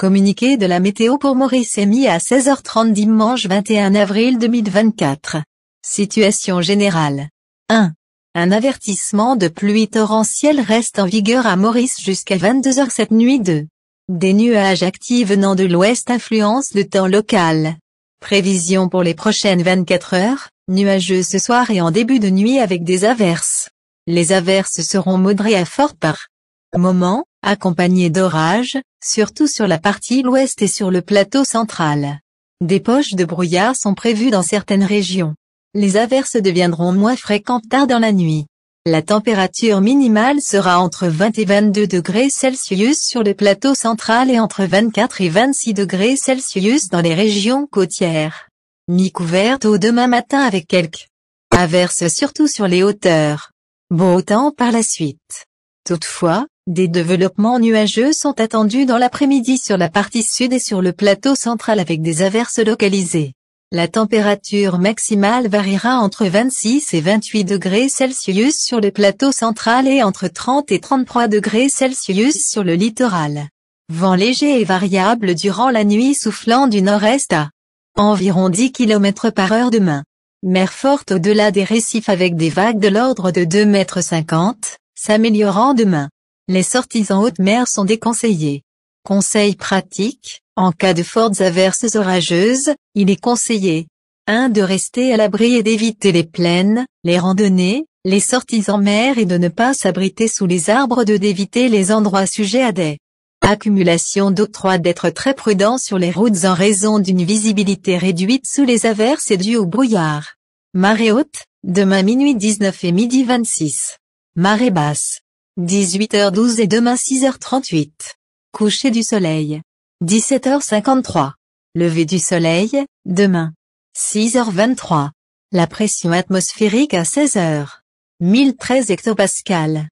Communiqué de la météo pour Maurice mis à 16h30 dimanche 21 avril 2024. Situation générale. 1. Un avertissement de pluie torrentielle reste en vigueur à Maurice jusqu'à 22h cette nuit 2. Des nuages actifs venant de l'ouest influencent le temps local. Prévision pour les prochaines 24 heures, nuageux ce soir et en début de nuit avec des averses. Les averses seront modérées à fort par moment, Accompagné d'orages, surtout sur la partie ouest et sur le plateau central. Des poches de brouillard sont prévues dans certaines régions. Les averses deviendront moins fréquentes tard dans la nuit. La température minimale sera entre 20 et 22 degrés Celsius sur le plateau central et entre 24 et 26 degrés Celsius dans les régions côtières. Mi-couverte au demain matin avec quelques averses surtout sur les hauteurs. Beau temps par la suite. Toutefois, des développements nuageux sont attendus dans l'après-midi sur la partie sud et sur le plateau central avec des averses localisées. La température maximale variera entre 26 et 28 degrés Celsius sur le plateau central et entre 30 et 33 degrés Celsius sur le littoral. Vent léger et variable durant la nuit soufflant du nord-est à environ 10 km par heure demain. Mer forte au-delà des récifs avec des vagues de l'ordre de 2,50 m, s'améliorant demain. Les sorties en haute mer sont déconseillées. Conseil pratique, en cas de fortes averses orageuses, il est conseillé 1. de rester à l'abri et d'éviter les plaines, les randonnées, les sorties en mer et de ne pas s'abriter sous les arbres de d'éviter les endroits sujets à des accumulations d'eau 3 d'être très prudent sur les routes en raison d'une visibilité réduite sous les averses et due au brouillard. Marée haute, demain minuit 19 et midi 26. Marée basse. 18h12 et demain 6h38. Coucher du soleil. 17h53. Lever du soleil, demain. 6h23. La pression atmosphérique à 16h. 1013 hectopascales.